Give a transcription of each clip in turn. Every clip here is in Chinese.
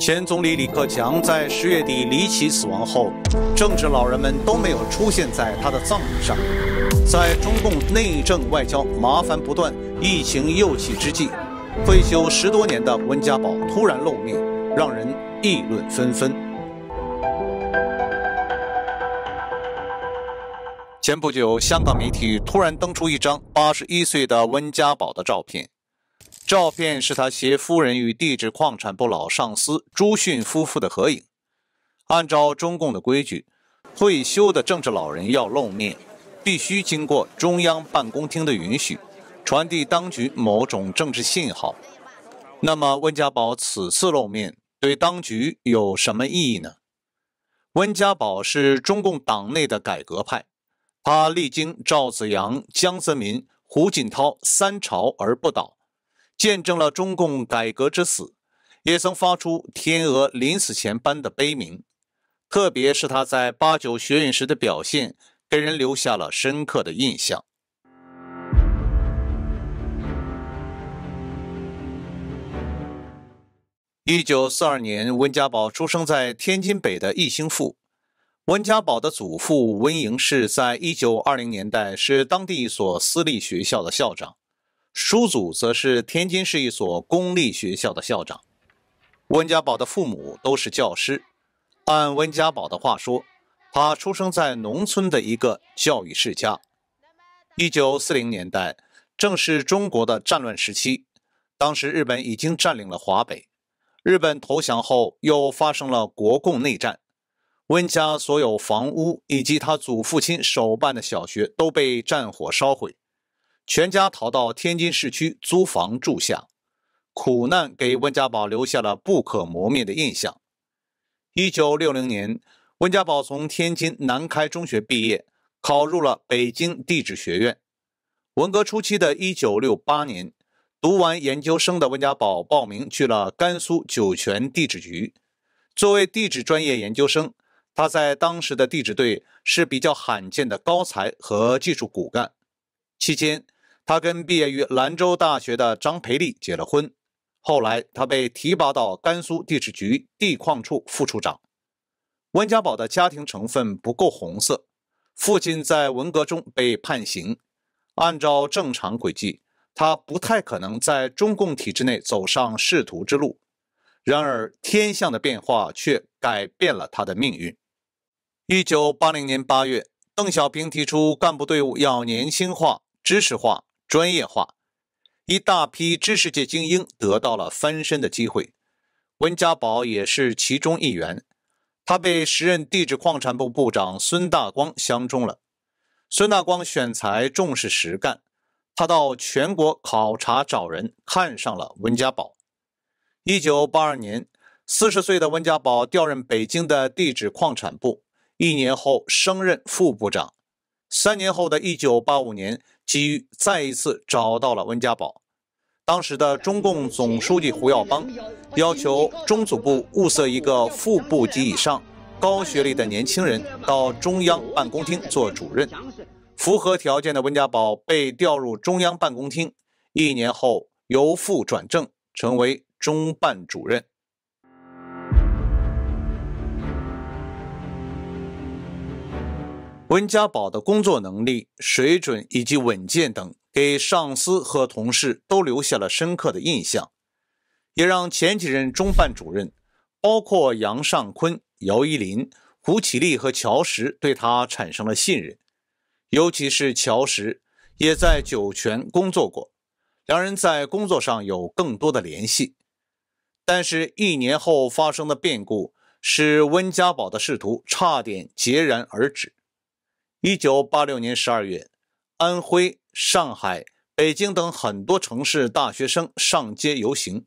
前总理李克强在十月底离奇死亡后，政治老人们都没有出现在他的葬礼上。在中共内政外交麻烦不断、疫情又起之际，退休十多年的温家宝突然露面，让人议论纷纷。前不久，香港媒体突然登出一张八十一岁的温家宝的照片。照片是他携夫人与地质矿产部老上司朱迅夫妇的合影。按照中共的规矩，退休的政治老人要露面，必须经过中央办公厅的允许，传递当局某种政治信号。那么，温家宝此次露面对当局有什么意义呢？温家宝是中共党内的改革派，他历经赵子阳、江泽民、胡锦涛三朝而不倒。见证了中共改革之死，也曾发出天鹅临死前般的悲鸣。特别是他在八九学院时的表现，给人留下了深刻的印象。一九四二年，温家宝出生在天津北的义兴富。温家宝的祖父温瀛是在一九二零年代是当地一所私立学校的校长。叔祖则是天津市一所公立学校的校长。温家宝的父母都是教师。按温家宝的话说，他出生在农村的一个教育世家。一九四零年代正是中国的战乱时期，当时日本已经占领了华北。日本投降后，又发生了国共内战。温家所有房屋以及他祖父亲手办的小学都被战火烧毁。全家逃到天津市区租房住下，苦难给温家宝留下了不可磨灭的印象。一九六零年，温家宝从天津南开中学毕业，考入了北京地质学院。文革初期的一九六八年，读完研究生的温家宝报名去了甘肃酒泉地质局。作为地质专业研究生，他在当时的地质队是比较罕见的高才和技术骨干。期间，他跟毕业于兰州大学的张培利结了婚，后来他被提拔到甘肃地质局地矿处副处长。温家宝的家庭成分不够红色，父亲在文革中被判刑。按照正常轨迹，他不太可能在中共体制内走上仕途之路。然而，天象的变化却改变了他的命运。一九八零年八月，邓小平提出干部队伍要年轻化、知识化。专业化，一大批知识界精英得到了翻身的机会。温家宝也是其中一员，他被时任地质矿产部部长孙大光相中了。孙大光选才重视实干，他到全国考察找人，看上了温家宝。一九八二年，四十岁的温家宝调任北京的地质矿产部，一年后升任副部长。三年后的一九八五年。机遇再一次找到了温家宝。当时的中共总书记胡耀邦要求中组部物色一个副部级以上、高学历的年轻人到中央办公厅做主任。符合条件的温家宝被调入中央办公厅，一年后由副转正，成为中办主任。温家宝的工作能力、水准以及稳健等，给上司和同事都留下了深刻的印象，也让前几任中办主任，包括杨尚昆、姚依林、胡启立和乔石，对他产生了信任。尤其是乔石，也在酒泉工作过，两人在工作上有更多的联系。但是，一年后发生的变故，使温家宝的仕途差点截然而止。一九八六年十二月，安徽、上海、北京等很多城市大学生上街游行，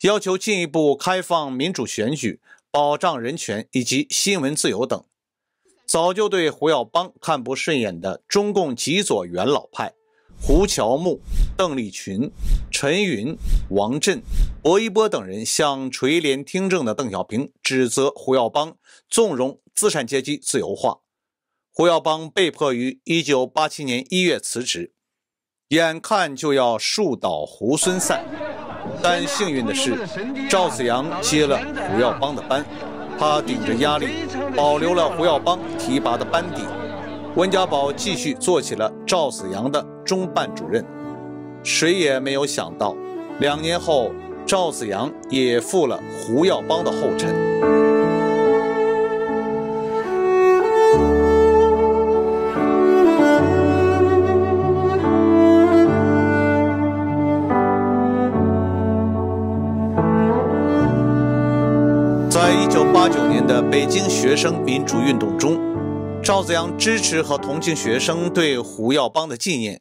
要求进一步开放、民主选举、保障人权以及新闻自由等。早就对胡耀邦看不顺眼的中共极左元老派胡乔木、邓力群、陈云、王震、薄一波等人，向垂帘听政的邓小平指责胡耀邦纵容资产阶级自由化。胡耀邦被迫于1987年1月辞职，眼看就要树倒猢狲散，但幸运的是，赵子阳接了胡耀邦的班，他顶着压力保留了胡耀邦提拔的班底，温家宝继续做起了赵子阳的中办主任。谁也没有想到，两年后赵子阳也负了胡耀邦的后尘。北京学生民主运动中，赵子阳支持和同情学生对胡耀邦的纪念，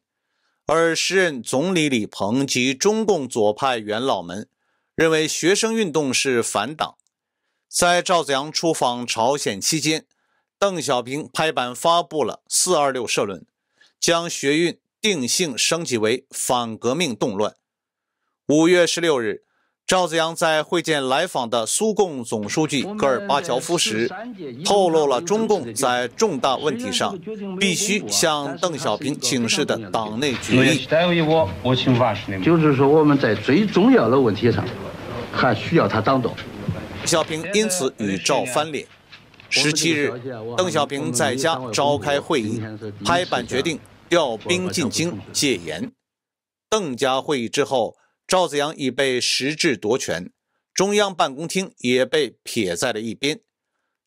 而时任总理李鹏及中共左派元老们认为学生运动是反党。在赵子阳出访朝鲜期间，邓小平拍板发布了“四二六”社论，将学运定性升级为反革命动乱。五月十六日。赵紫阳在会见来访的苏共总书记戈尔巴乔夫时，透露了中共在重大问题上必须向邓小平请示的党内决议。就是说我们在最重要的问题上还需要他当总。邓小平因此与赵翻脸。十七日，邓小平在家召开会议，拍板决定调兵进京戒严。邓家会议之后。赵子阳已被实质夺权，中央办公厅也被撇在了一边，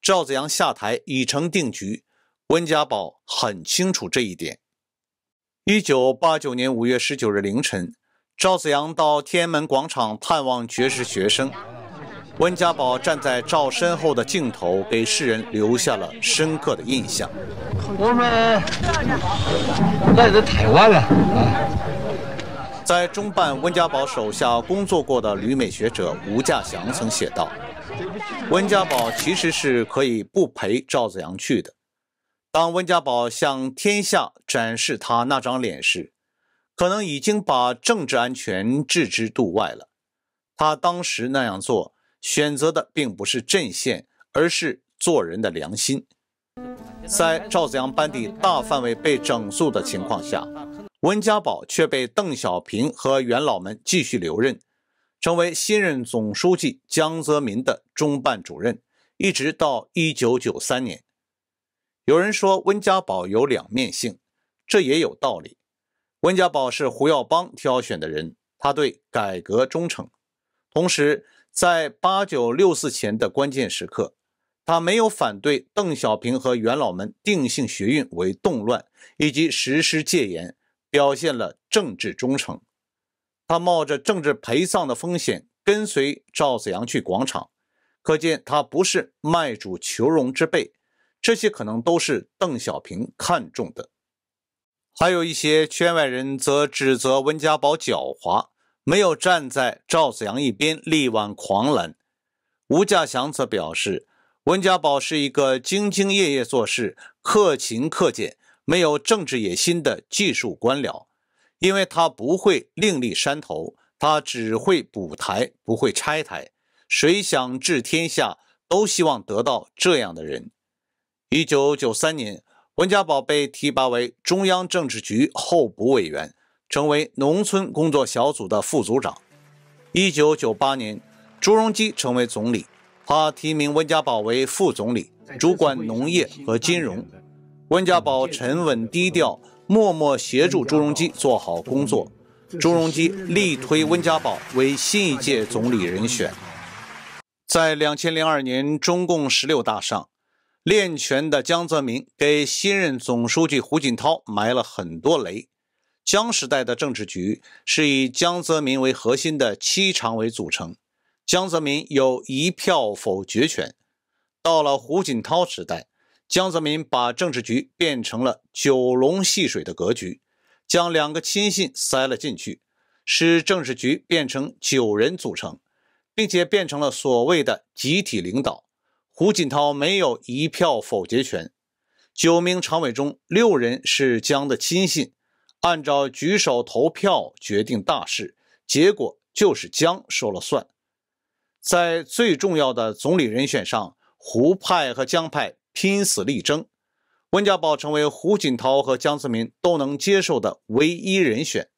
赵子阳下台已成定局，温家宝很清楚这一点。一九八九年五月十九日凌晨，赵子阳到天安门广场探望绝世学生，温家宝站在赵身后的镜头给世人留下了深刻的印象。我们来的太晚了啊。在中办温家宝手下工作过的旅美学者吴稼祥曾写道：“温家宝其实是可以不陪赵子阳去的。当温家宝向天下展示他那张脸时，可能已经把政治安全置之度外了。他当时那样做，选择的并不是阵线，而是做人的良心。在赵子阳班底大范围被整肃的情况下。”温家宝却被邓小平和元老们继续留任，成为新任总书记江泽民的中办主任，一直到一九九三年。有人说温家宝有两面性，这也有道理。温家宝是胡耀邦挑选的人，他对改革忠诚，同时在八九六四前的关键时刻，他没有反对邓小平和元老们定性学运为动乱，以及实施戒严。表现了政治忠诚，他冒着政治陪葬的风险跟随赵子阳去广场，可见他不是卖主求荣之辈。这些可能都是邓小平看中的。还有一些圈外人则指责温家宝狡猾，没有站在赵子阳一边力挽狂澜。吴家祥则表示，温家宝是一个兢兢业业做事、克勤克俭。没有政治野心的技术官僚，因为他不会另立山头，他只会补台，不会拆台。谁想治天下，都希望得到这样的人。一九九三年，温家宝被提拔为中央政治局候补委员，成为农村工作小组的副组长。一九九八年，朱镕基成为总理，他提名温家宝为副总理，主管农业和金融。温家宝沉稳低调，默默协助朱镕基做好工作。朱镕基力推温家宝为新一届总理人选。在两千零二年中共十六大上，练权的江泽民给新任总书记胡锦涛埋了很多雷。江时代的政治局是以江泽民为核心的七常委组成，江泽民有一票否决权。到了胡锦涛时代。江泽民把政治局变成了九龙戏水的格局，将两个亲信塞了进去，使政治局变成九人组成，并且变成了所谓的集体领导。胡锦涛没有一票否决权，九名常委中六人是江的亲信，按照举手投票决定大事，结果就是江说了算。在最重要的总理人选上，胡派和江派。拼死力争，温家宝成为胡锦涛和江泽民都能接受的唯一人选。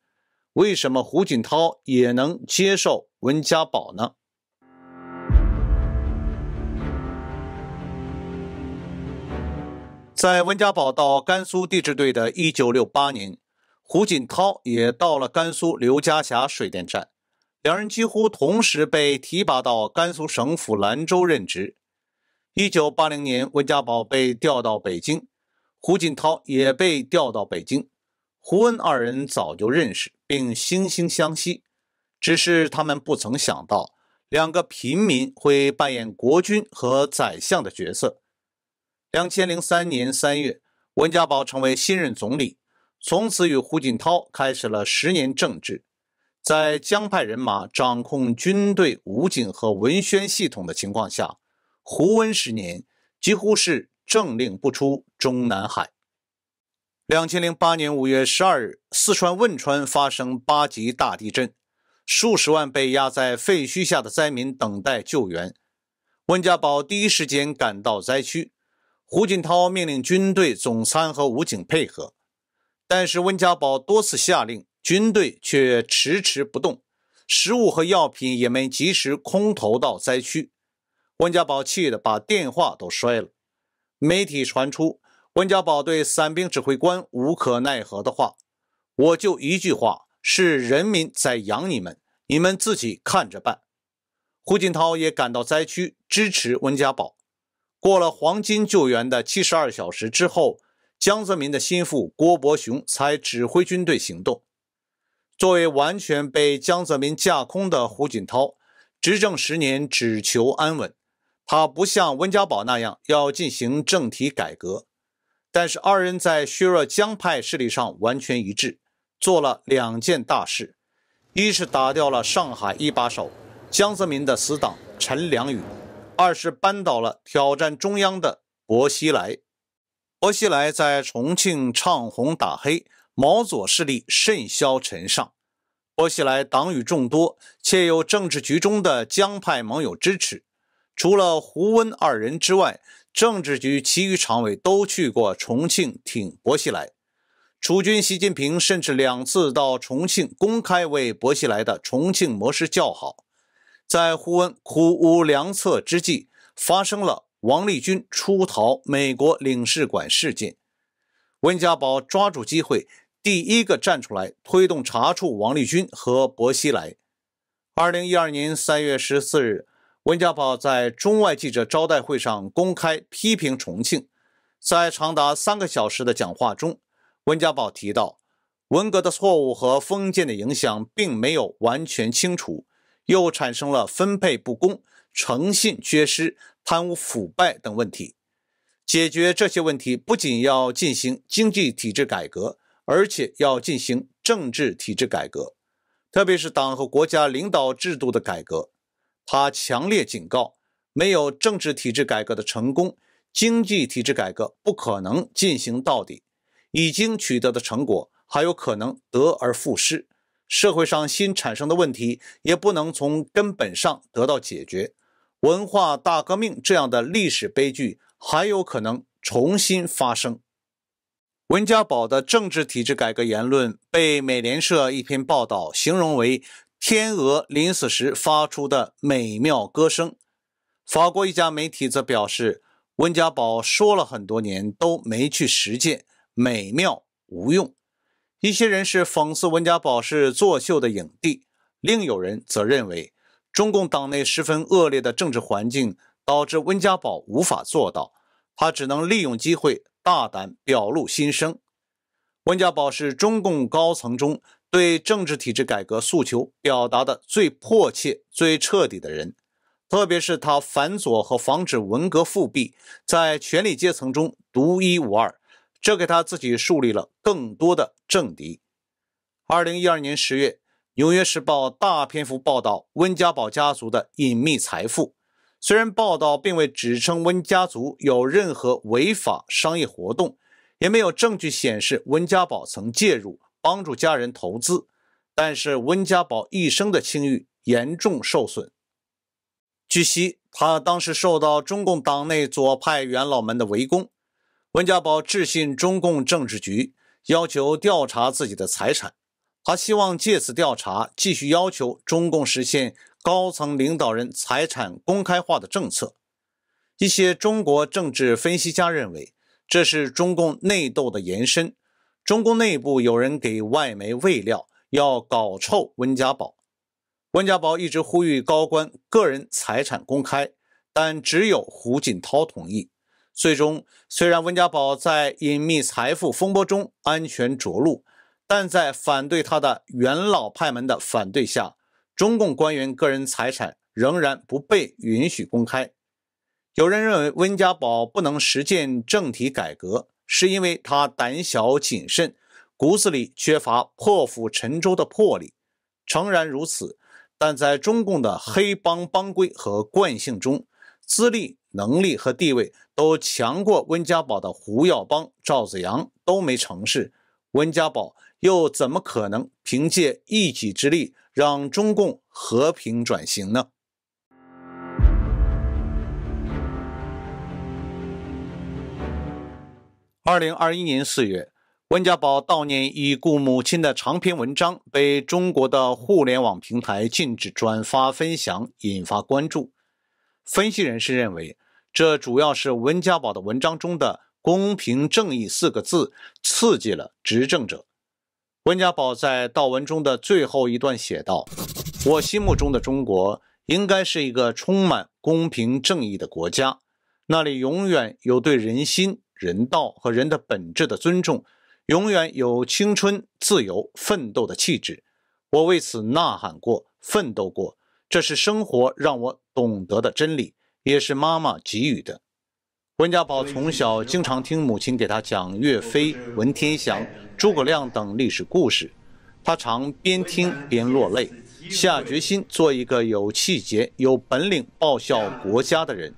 为什么胡锦涛也能接受温家宝呢？在温家宝到甘肃地质队的一九六八年，胡锦涛也到了甘肃刘家峡水电站，两人几乎同时被提拔到甘肃省府兰州任职。一九八零年，温家宝被调到北京，胡锦涛也被调到北京。胡温二人早就认识，并惺惺相惜，只是他们不曾想到，两个平民会扮演国君和宰相的角色。两千零三年三月，温家宝成为新任总理，从此与胡锦涛开始了十年政治。在江派人马掌控军队、武警和文宣系统的情况下。胡温十年，几乎是政令不出中南海。两千零八年五月十二日，四川汶川发生八级大地震，数十万被压在废墟下的灾民等待救援。温家宝第一时间赶到灾区，胡锦涛命令军队总参和武警配合，但是温家宝多次下令，军队却迟迟不动，食物和药品也没及时空投到灾区。温家宝气得把电话都摔了。媒体传出温家宝对伞兵指挥官无可奈何的话：“我就一句话，是人民在养你们，你们自己看着办。”胡锦涛也赶到灾区支持温家宝。过了黄金救援的七十二小时之后，江泽民的心腹郭伯雄才指挥军队行动。作为完全被江泽民架空的胡锦涛，执政十年只求安稳。他不像温家宝那样要进行政体改革，但是二人在削弱江派势力上完全一致，做了两件大事：一是打掉了上海一把手江泽民的死党陈良宇，二是扳倒了挑战中央的薄熙来。薄熙来在重庆唱红打黑，毛左势力甚嚣尘上。薄熙来党羽众多，且有政治局中的江派盟友支持。除了胡温二人之外，政治局其余常委都去过重庆挺薄熙来。储君习近平甚至两次到重庆公开为薄熙来的“重庆模式”叫好。在胡温苦无良策之际，发生了王立军出逃美国领事馆事件。温家宝抓住机会，第一个站出来推动查处王立军和薄熙来。二零一二年三月十四日。温家宝在中外记者招待会上公开批评重庆。在长达三个小时的讲话中，温家宝提到，文革的错误和封建的影响并没有完全清除，又产生了分配不公、诚信缺失、贪污腐败等问题。解决这些问题，不仅要进行经济体制改革，而且要进行政治体制改革，特别是党和国家领导制度的改革。他强烈警告：没有政治体制改革的成功，经济体制改革不可能进行到底；已经取得的成果还有可能得而复失，社会上新产生的问题也不能从根本上得到解决，文化大革命这样的历史悲剧还有可能重新发生。文家宝的政治体制改革言论被美联社一篇报道形容为。天鹅临死时发出的美妙歌声，法国一家媒体则表示，温家宝说了很多年都没去实践，美妙无用。一些人是讽刺温家宝是作秀的影帝，另有人则认为，中共党内十分恶劣的政治环境导致温家宝无法做到，他只能利用机会大胆表露心声。温家宝是中共高层中。对政治体制改革诉求表达的最迫切、最彻底的人，特别是他反左和防止文革复辟，在权力阶层中独一无二，这给他自己树立了更多的政敌。二零一二年十月，《纽约时报》大篇幅报道温家宝家族的隐秘财富，虽然报道并未指称温家族有任何违法商业活动，也没有证据显示温家宝曾介入。帮助家人投资，但是温家宝一生的清誉严重受损。据悉，他当时受到中共党内左派元老们的围攻。温家宝致信中共政治局，要求调查自己的财产。他希望借此调查，继续要求中共实现高层领导人财产公开化的政策。一些中国政治分析家认为，这是中共内斗的延伸。中共内部有人给外媒喂料，要搞臭温家宝。温家宝一直呼吁高官个人财产公开，但只有胡锦涛同意。最终，虽然温家宝在隐秘财富风波中安全着陆，但在反对他的元老派们的反对下，中共官员个人财产仍然不被允许公开。有人认为温家宝不能实践政体改革。是因为他胆小谨慎，骨子里缺乏破釜沉舟的魄力。诚然如此，但在中共的黑帮帮规和惯性中，资历、能力和地位都强过温家宝的胡耀邦、赵子阳都没成事，温家宝又怎么可能凭借一己之力让中共和平转型呢？二零二一年四月，温家宝悼念已故母亲的长篇文章被中国的互联网平台禁止转发分享，引发关注。分析人士认为，这主要是温家宝的文章中的“公平正义”四个字刺激了执政者。温家宝在悼文中的最后一段写道：“我心目中的中国应该是一个充满公平正义的国家，那里永远有对人心。”人道和人的本质的尊重，永远有青春、自由、奋斗的气质。我为此呐喊过，奋斗过。这是生活让我懂得的真理，也是妈妈给予的。温家宝从小经常听母亲给他讲岳飞、文天祥、诸葛亮等历史故事，他常边听边落泪，下决心做一个有气节、有本领、报效国家的人。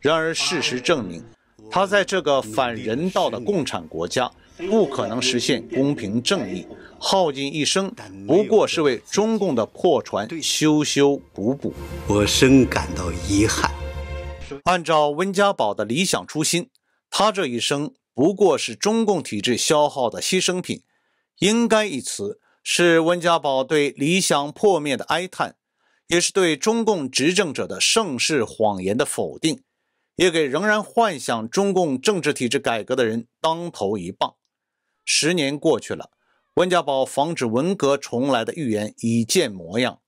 然而，事实证明。他在这个反人道的共产国家，不可能实现公平正义，耗尽一生不过是为中共的破船修修补补。我深感到遗憾。按照温家宝的理想初心，他这一生不过是中共体制消耗的牺牲品。应该一词是温家宝对理想破灭的哀叹，也是对中共执政者的盛世谎言的否定。也给仍然幻想中共政治体制改革的人当头一棒。十年过去了，温家宝防止文革重来的预言已见模样。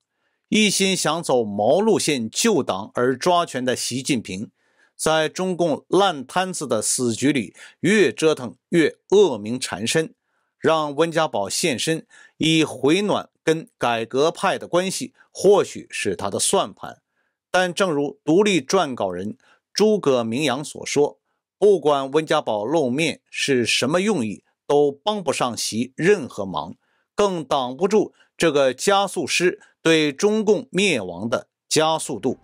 一心想走毛路线、旧党而抓权的习近平，在中共烂摊子的死局里越折腾越恶名缠身。让温家宝现身以回暖跟改革派的关系，或许是他的算盘。但正如独立撰稿人。诸葛明阳所说：“不管温家宝露面是什么用意，都帮不上席任何忙，更挡不住这个加速师对中共灭亡的加速度。”